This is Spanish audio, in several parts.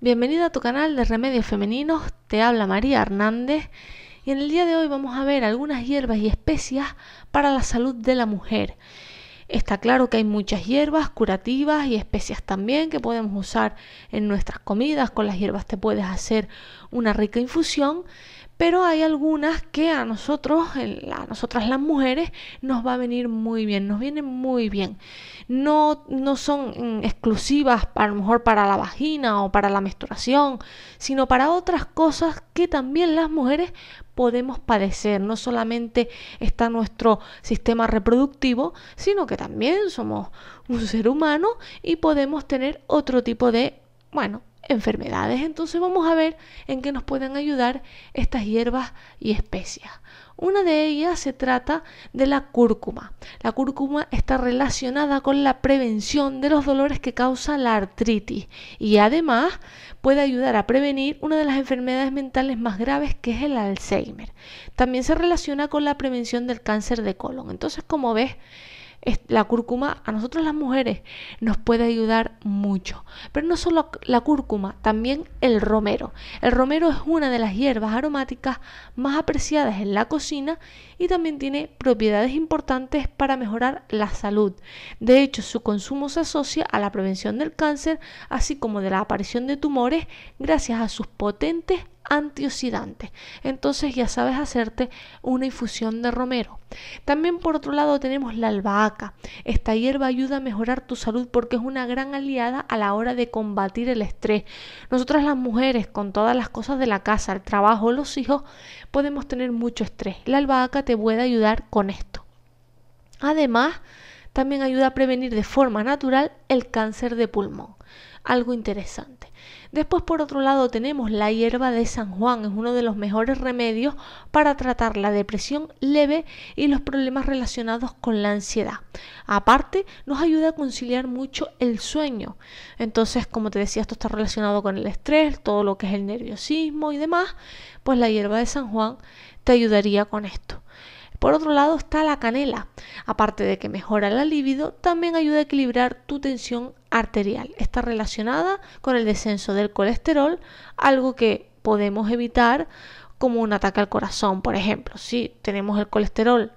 Bienvenido a tu canal de Remedios Femeninos, te habla María Hernández y en el día de hoy vamos a ver algunas hierbas y especias para la salud de la mujer. Está claro que hay muchas hierbas curativas y especias también que podemos usar en nuestras comidas. Con las hierbas te puedes hacer una rica infusión, pero hay algunas que a nosotros, a nosotras las mujeres, nos va a venir muy bien, nos vienen muy bien. No, no son mm, exclusivas a lo mejor para la vagina o para la menstruación, sino para otras cosas que también las mujeres podemos padecer. No solamente está nuestro sistema reproductivo, sino que también somos un ser humano y podemos tener otro tipo de, bueno, enfermedades. Entonces vamos a ver en qué nos pueden ayudar estas hierbas y especias. Una de ellas se trata de la cúrcuma. La cúrcuma está relacionada con la prevención de los dolores que causa la artritis y además puede ayudar a prevenir una de las enfermedades mentales más graves que es el Alzheimer. También se relaciona con la prevención del cáncer de colon. Entonces, como ves, la cúrcuma a nosotros las mujeres nos puede ayudar mucho. Pero no solo la cúrcuma, también el romero. El romero es una de las hierbas aromáticas más apreciadas en la cocina y también tiene propiedades importantes para mejorar la salud. De hecho, su consumo se asocia a la prevención del cáncer, así como de la aparición de tumores gracias a sus potentes antioxidante. Entonces ya sabes hacerte una infusión de romero. También por otro lado tenemos la albahaca. Esta hierba ayuda a mejorar tu salud porque es una gran aliada a la hora de combatir el estrés. Nosotras las mujeres con todas las cosas de la casa, el trabajo, los hijos, podemos tener mucho estrés. La albahaca te puede ayudar con esto. Además, también ayuda a prevenir de forma natural el cáncer de pulmón. Algo interesante. Después, por otro lado, tenemos la hierba de San Juan, es uno de los mejores remedios para tratar la depresión leve y los problemas relacionados con la ansiedad. Aparte, nos ayuda a conciliar mucho el sueño. Entonces, como te decía, esto está relacionado con el estrés, todo lo que es el nerviosismo y demás, pues la hierba de San Juan te ayudaría con esto. Por otro lado está la canela. Aparte de que mejora la libido, también ayuda a equilibrar tu tensión arterial. Está relacionada con el descenso del colesterol, algo que podemos evitar como un ataque al corazón, por ejemplo. Si tenemos el colesterol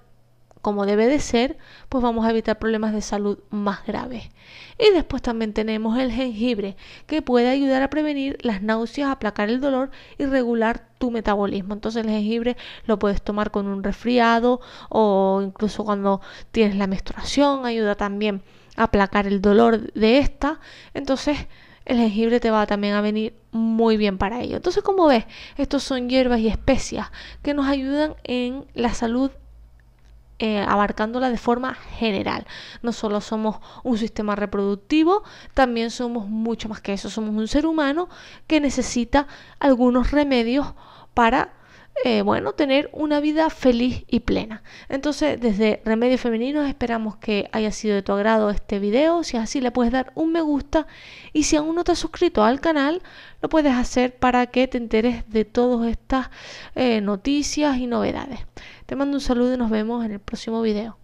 como debe de ser, pues vamos a evitar problemas de salud más graves. Y después también tenemos el jengibre, que puede ayudar a prevenir las náuseas, aplacar el dolor y regular tu metabolismo. Entonces el jengibre lo puedes tomar con un resfriado o incluso cuando tienes la menstruación, ayuda también a aplacar el dolor de esta. Entonces el jengibre te va también a venir muy bien para ello. Entonces, como ves, estos son hierbas y especias que nos ayudan en la salud eh, abarcándola de forma general. No solo somos un sistema reproductivo, también somos mucho más que eso. Somos un ser humano que necesita algunos remedios para eh, bueno, tener una vida feliz y plena. Entonces, desde remedio femenino esperamos que haya sido de tu agrado este video. Si es así, le puedes dar un me gusta. Y si aún no te has suscrito al canal, lo puedes hacer para que te enteres de todas estas eh, noticias y novedades. Te mando un saludo y nos vemos en el próximo video.